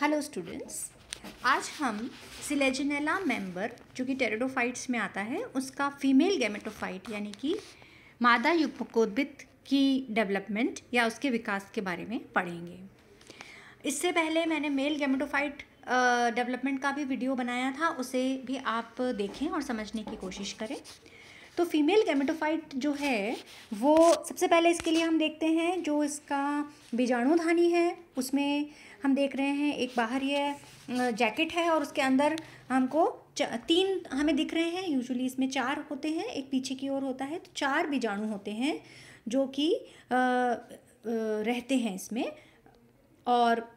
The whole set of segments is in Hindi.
हेलो स्टूडेंट्स आज हम सिलेजिनेला मेंबर जो कि टेरेडोफाइट्स में आता है उसका फीमेल गेमेटोफाइट यानी कि मादा युपकोद्भित की डेवलपमेंट या उसके विकास के बारे में पढ़ेंगे इससे पहले मैंने मेल गेमेटोफाइट डेवलपमेंट का भी वीडियो बनाया था उसे भी आप देखें और समझने की कोशिश करें तो फीमेल गेमेटोफाइट जो है वो सबसे पहले इसके लिए हम देखते हैं जो इसका बीजाणुधानी है उसमें हम देख रहे हैं एक बाहर ये जैकेट है और उसके अंदर हमको तीन हमें दिख रहे हैं यूजुअली इसमें चार होते हैं एक पीछे की ओर होता है तो चार बीजाणु होते हैं जो कि रहते हैं इसमें और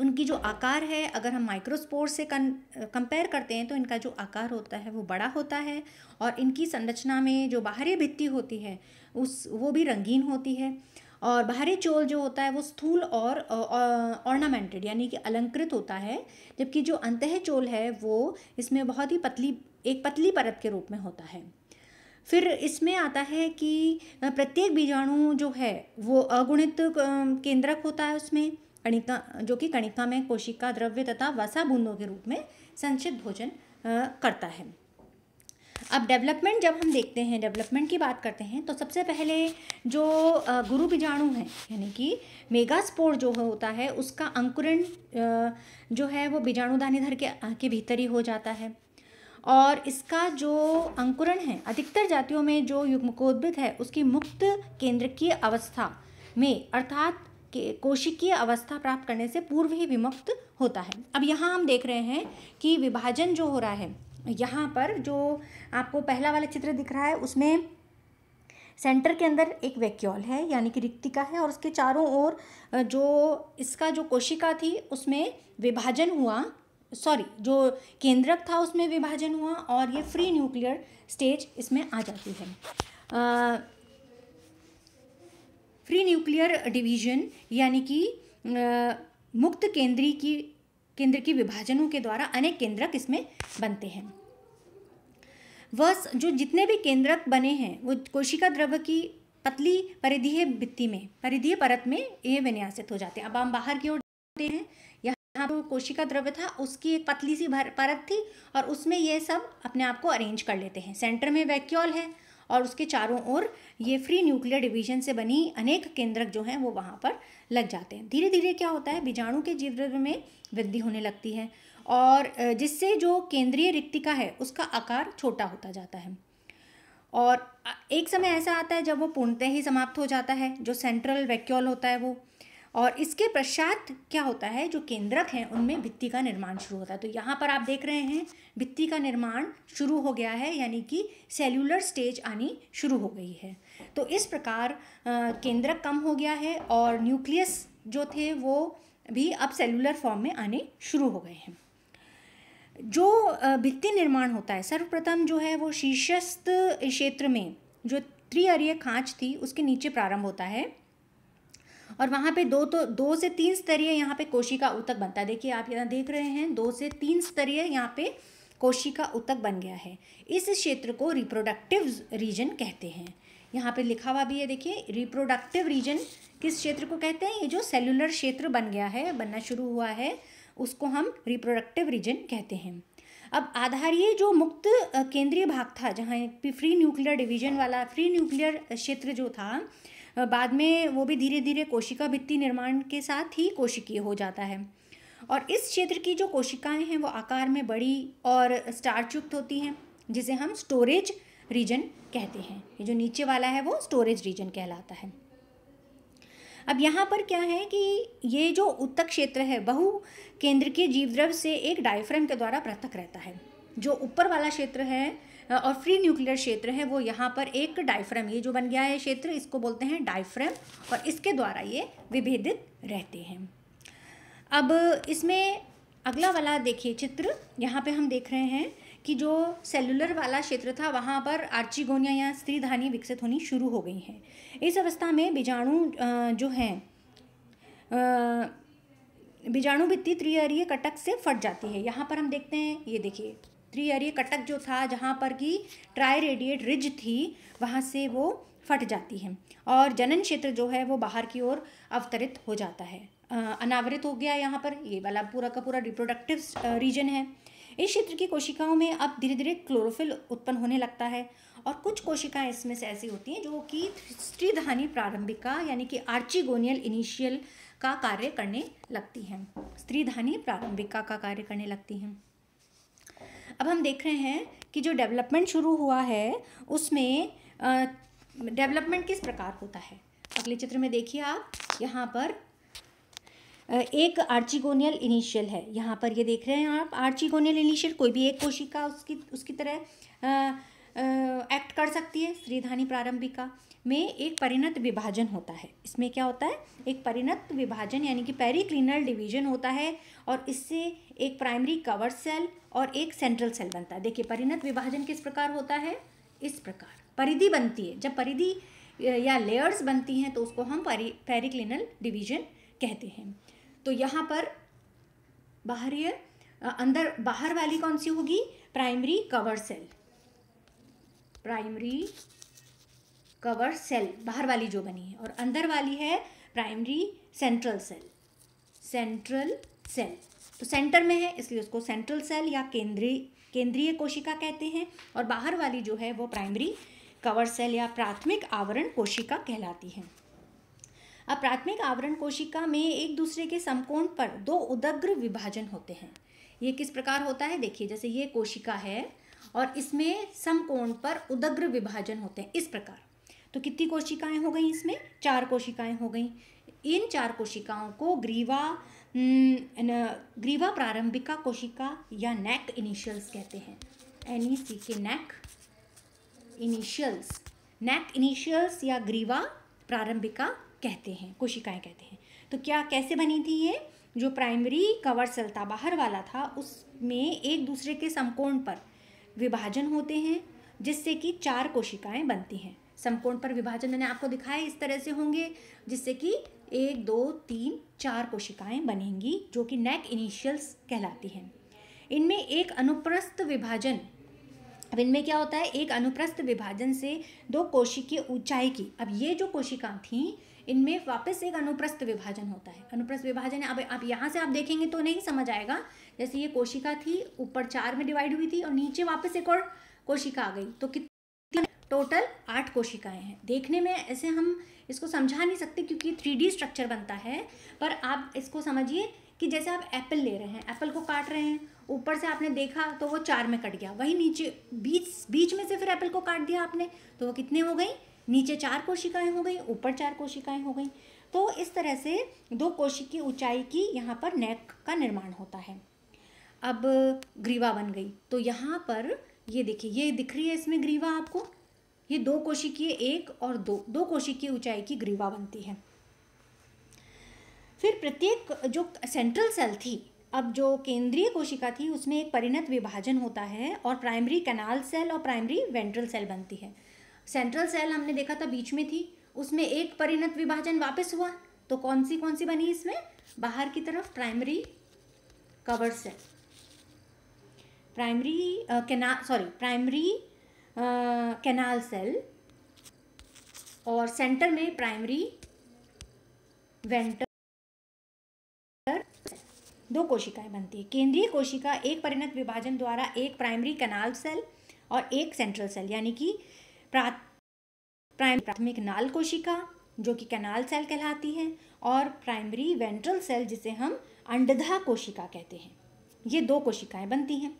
उनकी जो आकार है अगर हम माइक्रोस्पोर से कन कंपेयर करते हैं तो इनका जो आकार होता है वो बड़ा होता है और इनकी संरचना में जो बाहरी भित्ति होती है उस वो भी रंगीन होती है और बाहरी चोल जो होता है वो स्थूल और ऑर्नामेंटेड यानी कि अलंकृत होता है जबकि जो अंतः चोल है वो इसमें बहुत ही पतली एक पतली परत के रूप में होता है फिर इसमें आता है कि प्रत्येक बीजाणु जो है वो अगुणित केंद्रक होता है उसमें कणिका जो कि कणिका में कोशिका द्रव्य तथा वसा बूंदों के रूप में संचित भोजन करता है अब डेवलपमेंट जब हम देखते हैं डेवलपमेंट की बात करते हैं तो सबसे पहले जो गुरु बीजाणु है यानी कि मेगा स्पोर जो होता है उसका अंकुरण जो है वो बीजाणु धर के के भीतर ही हो जाता है और इसका जो अंकुरण है अधिकतर जातियों में जो युग्मकोद्भिद है उसकी मुक्त केंद्र की अवस्था में अर्थात के कोशिकीय अवस्था प्राप्त करने से पूर्व ही विमुक्त होता है अब यहाँ हम देख रहे हैं कि विभाजन जो हो रहा है यहाँ पर जो आपको पहला वाला चित्र दिख रहा है उसमें सेंटर के अंदर एक वैक्यूल है यानी कि रिक्तिका है और उसके चारों ओर जो इसका जो कोशिका थी उसमें विभाजन हुआ सॉरी जो केंद्रक था उसमें विभाजन हुआ और ये फ्री न्यूक्लियर स्टेज इसमें आ जाती है आ, फ्री न्यूक्लियर डिवीजन यानी कि मुक्त केंद्रीय की केंद्र की विभाजनों के द्वारा अनेक केंद्रक इसमें बनते हैं वह जो जितने भी केंद्रक बने हैं वो कोशिका द्रव्य की पतली परिधीय भित्ति में परिधीय परत में ये विन्यासित हो जाते हैं अब हम बाहर की ओर देखते हैं यहाँ जो कोशिका द्रव्य था उसकी एक पतली सी परत थी और उसमें ये सब अपने आप को अरेंज कर लेते हैं सेंटर में वैक्यूल है और उसके चारों ओर ये फ्री न्यूक्लियर डिवीजन से बनी अनेक केंद्रक जो हैं वो वहाँ पर लग जाते हैं धीरे धीरे क्या होता है बीजाणु के जीव द्रव्य में वृद्धि होने लगती है और जिससे जो केंद्रीय रिक्तिका है उसका आकार छोटा होता जाता है और एक समय ऐसा आता है जब वो पूर्णतः ही समाप्त हो जाता है जो सेंट्रल वैक्यूल होता है वो और इसके पश्चात क्या होता है जो केंद्रक हैं उनमें भित्ति का निर्माण शुरू होता है तो यहाँ पर आप देख रहे हैं भित्ति का निर्माण शुरू हो गया है यानी कि सेल्युलर स्टेज आनी शुरू हो गई है तो इस प्रकार केंद्रक कम हो गया है और न्यूक्लियस जो थे वो भी अब सेलुलर फॉर्म में आने शुरू हो गए हैं जो भित्ति निर्माण होता है सर्वप्रथम जो है वो शीर्षस्थ क्षेत्र में जो त्रिअरीय खाँच थी उसके नीचे प्रारंभ होता है और वहाँ पे दो तो दो से तीन स्तरीय यहाँ पे कोशिका उतक बनता है देखिए आप यहाँ देख रहे हैं दो से तीन स्तरीय यहाँ पे कोशिका उतक बन गया है इस क्षेत्र को रिप्रोडक्टिव रीजन कहते हैं यहाँ पे लिखा हुआ भी है देखिए रिप्रोडक्टिव रीजन किस क्षेत्र को कहते हैं ये जो सेलुलर क्षेत्र बन गया है बनना शुरू हुआ है उसको हम रिप्रोडक्टिव रीजन कहते हैं अब आधारीय जो मुक्त केंद्रीय भाग था जहाँ फ्री न्यूक्लियर डिवीजन वाला फ्री न्यूक्लियर क्षेत्र जो था बाद में वो भी धीरे धीरे कोशिका भित्ति निर्माण के साथ ही कोशिकीय हो जाता है और इस क्षेत्र की जो कोशिकाएं हैं वो आकार में बड़ी और स्टार्चयुक्त होती हैं जिसे हम स्टोरेज रीजन कहते हैं ये जो नीचे वाला है वो स्टोरेज रीजन कहलाता है अब यहाँ पर क्या है कि ये जो उत्तक क्षेत्र है बहु केंद्र के जीवद्रव से एक डायफ्रेम के द्वारा पृथक रहता है जो ऊपर वाला क्षेत्र है और फ्री न्यूक्लियर क्षेत्र है वो यहाँ पर एक डायफ्रेम ये जो बन गया है क्षेत्र इसको बोलते हैं डायफ्रेम और इसके द्वारा ये विभेदित रहते हैं अब इसमें अगला वाला देखिए चित्र यहाँ पे हम देख रहे हैं कि जो सेलुलर वाला क्षेत्र था वहाँ पर आर्चिगोनिया या स्त्रीधानी विकसित होनी शुरू हो गई हैं इस अवस्था में बीजाणु जो हैं बीजाणु भित्ति त्रिअरीय कटक से फट जाती है यहाँ पर हम देखते हैं ये देखिए त्रिय कटक जो था जहाँ पर कि ट्राई रेडिएट रिज थी वहाँ से वो फट जाती है और जनन क्षेत्र जो है वो बाहर की ओर अवतरित हो जाता है अनावरित हो गया यहाँ पर ये वाला पूरा का पूरा रिप्रोडक्टिव रीजन है इस क्षेत्र की कोशिकाओं में अब धीरे धीरे क्लोरोफिल उत्पन्न होने लगता है और कुछ कोशिकाएं इसमें से ऐसी होती हैं जो कि स्त्रीधानी प्रारंभिका यानी कि आर्चिगोनियल इनिशियल का कार्य करने लगती हैं स्त्रीधानी प्रारंभिका का कार्य करने लगती हैं अब हम देख रहे हैं कि जो डेवलपमेंट शुरू हुआ है उसमें डेवलपमेंट किस प्रकार होता है अगले चित्र में देखिए आप यहाँ पर एक आर्चिगोनियल इनिशियल है यहाँ पर ये देख रहे हैं आप आर्चिगोनियल इनिशियल कोई भी एक कोशिका उसकी उसकी तरह एक्ट कर सकती है श्रीधानी प्रारंभिका में एक परिणत विभाजन होता है इसमें क्या होता है एक परिणत विभाजन यानी कि पेरिक्लिनल डिवीजन होता है और इससे एक प्राइमरी कवर सेल और एक सेंट्रल सेल बनता है देखिए परिणत विभाजन किस प्रकार होता है इस प्रकार परिधि बनती है जब परिधि या लेयर्स बनती हैं तो उसको हम पेरिक्लिनल डिवीजन कहते हैं तो यहाँ पर बाहरी अंदर बाहर वाली कौन सी होगी primary cover cell primary cover cell बाहर वाली जो बनी है और अंदर वाली है primary central cell central cell तो सेंटर में है इसलिए उसको सेंट्रल सेल या केंद्रीय केंद्रीय कोशिका कहते हैं और बाहर वाली जो है वो प्राइमरी कवर सेल या प्राथमिक आवरण कोशिका कहलाती है अब प्राथमिक आवरण कोशिका में एक दूसरे के समकोण पर दो उदग्र विभाजन होते हैं ये किस प्रकार होता है देखिए जैसे ये कोशिका है और इसमें समकोण पर उदग्र विभाजन होते हैं इस प्रकार तो कितनी कोशिकाएं हो गई इसमें चार कोशिकाएं हो गई इन चार कोशिकाओं को ग्रीवा हम्म, ग्रीवा प्रारंभिका कोशिका या नेक इनिशियल्स कहते हैं एन ई सी के नेक इनिशियल्स नेक इनिशियल्स या ग्रीवा प्रारंभिका कहते हैं कोशिकाएं कहते हैं तो क्या कैसे बनी थी ये जो प्राइमरी कवर सेल था बाहर वाला था उसमें एक दूसरे के समकोण पर विभाजन होते हैं जिससे कि चार कोशिकाएं बनती हैं समकोण पर विभाजन मैंने आपको दिखाया इस तरह से होंगे जिससे कि एक दो तीन चार कोशिकाएं बनेंगी जो कि नेक इनिशियल्स कहलाती हैं इनमें एक अनुप्रस्थ विभाजन अब इनमें क्या होता है एक अनुप्रस्थ विभाजन से दो कोशिकीय ऊंचाई की अब ये जो कोशिका थी इनमें वापस एक अनुप्रस्थ विभाजन होता है अनुप्रस्थ विभाजन अब आप यहाँ से आप देखेंगे तो नहीं समझ आएगा जैसे ये कोशिका थी ऊपर चार में डिवाइड हुई थी और नीचे वापस एक और कोशिका आ गई तो टोटल आठ कोशिकाएं हैं देखने में ऐसे हम इसको समझा नहीं सकते क्योंकि थ्री स्ट्रक्चर बनता है पर आप इसको समझिए कि जैसे आप एप्पल ले रहे हैं एप्पल को काट रहे हैं ऊपर से आपने देखा तो वो चार में कट गया वही नीचे बीच बीच में से फिर एप्पल को काट दिया आपने तो वो कितने हो गई नीचे चार कोशिकाएं हो गई ऊपर चार कोशिकाएं हो गई तो इस तरह से दो कोशिक की ऊंचाई की यहाँ पर नेक का निर्माण होता है अब ग्रीवा बन गई तो यहाँ पर ये देखिए ये दिख रही है इसमें ग्रीवा आपको ये दो कोशिकीय एक और दो दो कोशिकीय ऊंचाई की ग्रीवा बनती है फिर प्रत्येक जो सेंट्रल सेल थी अब जो केंद्रीय कोशिका थी उसमें एक परिणत विभाजन होता है और प्राइमरी कैनाल सेल और प्राइमरी वेंट्रल सेल बनती है सेंट्रल सेल हमने देखा था बीच में थी उसमें एक परिणत विभाजन वापस हुआ तो कौन सी कौन सी बनी इसमें बाहर की तरफ primary cover cell primary canal sorry primary canal cell और सेंटर में प्राइमरी वेंटर दो कोशिकाएं बनती है केंद्रीय कोशिका एक परिणत विभाजन द्वारा एक प्राइमरी कैनाल सेल और एक सेंट्रल सेल यानी कि प्राथमिक नाल कोशिका जो कि कैनाल सेल कहलाती है और प्राइमरी वेंट्रल सेल जिसे हम अंडधा कोशिका कहते हैं ये दो कोशिकाएं बनती हैं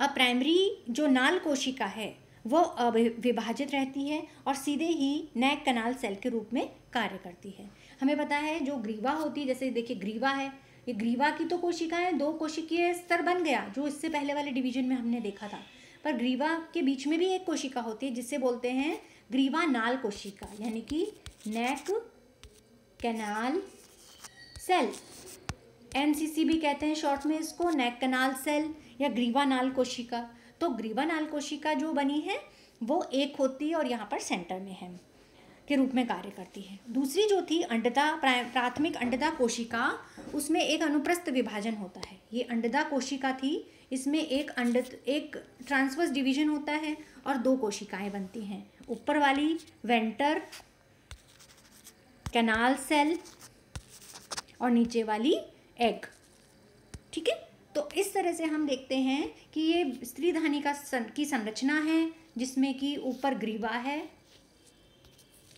अब प्राइमरी जो नाल कोशिका है वो विभाजित रहती है और सीधे ही नैक कनाल सेल के रूप में कार्य करती है हमें पता है जो ग्रीवा होती है जैसे देखिए ग्रीवा है ये ग्रीवा की तो कोशिकाएं दो कोशिकीय स्तर बन गया जो इससे पहले वाले डिवीजन में हमने देखा था पर ग्रीवा के बीच में भी एक कोशिका होती है जिसे बोलते हैं ग्रीवा नाल कोशिका यानी कि नेक कैनाल सेल एन भी कहते हैं शॉर्ट में इसको नेक कनाल सेल या ग्रीवा नाल कोशिका तो ग्रीवा नाल कोशिका जो बनी है वो एक होती है और यहाँ पर सेंटर में है के रूप में कार्य करती है दूसरी जो थी अंडदा प्राथमिक अंडदा कोशिका उसमें एक अनुप्रस्थ विभाजन होता है ये अंडदा कोशिका थी इसमें एक अंड एक ट्रांसवर्स डिवीजन होता है और दो कोशिकाएं बनती हैं ऊपर वाली वेंटर कैनाल सेल और नीचे वाली एग ठीक है तो इस तरह से हम देखते हैं कि ये स्त्रीधानी का सं, की संरचना है जिसमें कि ऊपर ग्रीवा है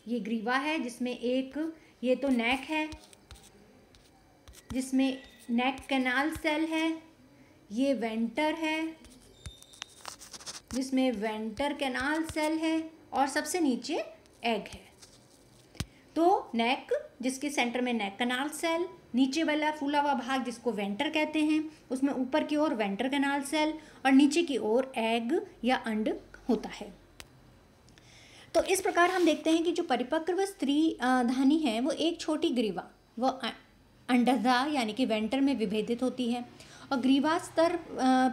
ये ग्रीवा है जिसमें एक ये तो नेक है जिसमें नेक कैनाल सेल है ये वेंटर है जिसमें वेंटर कैनाल सेल है और सबसे नीचे एग है तो नेक जिसके सेंटर में नेक कैनाल सेल नीचे वाला फूला हुआ भाग जिसको वेंटर कहते हैं उसमें ऊपर की ओर वेंटर कनाल सेल और नीचे की ओर एग या अंड होता है तो इस प्रकार हम देखते हैं कि जो परिपक्व व स्त्री धानी है वो एक छोटी ग्रीवा वो अंडधा यानी कि वेंटर में विभेदित होती है और ग्रीवा स्तर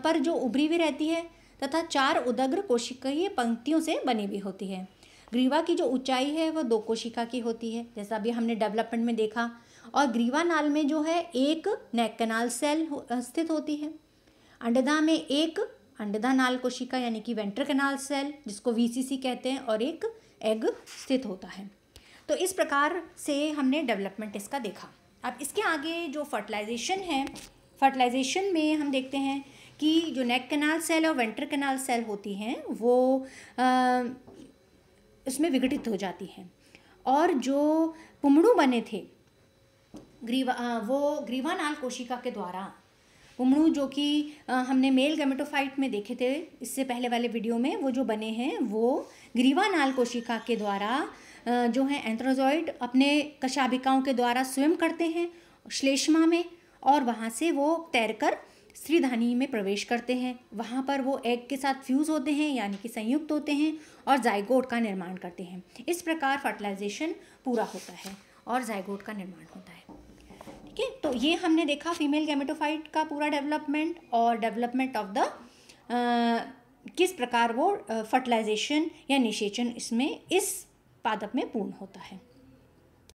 पर जो उभरी हुई रहती है तथा चार उदग्र कोशिकीय पंक्तियों से बनी हुई होती है ग्रीवा की जो ऊंचाई है वह दो कोशिका की होती है जैसा अभी हमने डेवलपमेंट में देखा और ग्रीवा नाल में जो है एक नेक कनाल सेल स्थित होती है अंडदा में एक अंडदा नाल कोशिका यानी कि वेंटर कैनाल सेल जिसको वीसीसी कहते हैं और एक एग स्थित होता है तो इस प्रकार से हमने डेवलपमेंट इसका देखा अब इसके आगे जो फर्टिलाइजेशन है फर्टिलाइजेशन में हम देखते हैं कि जो नेक कैनाल सेल और वेंटर कैनाल सेल होती हैं वो आ, विघटित हो जाती हैं और जो पुमड़ू बने थे ग्रीवा वो ग्रीवानाल कोशिका के द्वारा उमड़ू जो कि हमने मेल गेमेटोफाइट में देखे थे इससे पहले वाले वीडियो में वो जो बने हैं वो ग्रीवानाल कोशिका के द्वारा जो है एंथ्रोजॉइड अपने कशाबिकाओं के द्वारा स्वयं करते हैं श्लेष्मा में और वहाँ से वो तैरकर स्त्रीधानी में प्रवेश करते हैं वहाँ पर वो एग के साथ फ्यूज़ होते हैं यानी कि संयुक्त होते हैं और जायगोट का निर्माण करते हैं इस प्रकार फर्टिलाइजेशन पूरा होता है और जायगोट का निर्माण होता है ओके तो ये हमने देखा फीमेल गैमेटोफाइट का पूरा डेवलपमेंट और डेवलपमेंट ऑफ द किस प्रकार वो फर्टिलाइजेशन या निषेचन इसमें इस पादप में पूर्ण होता है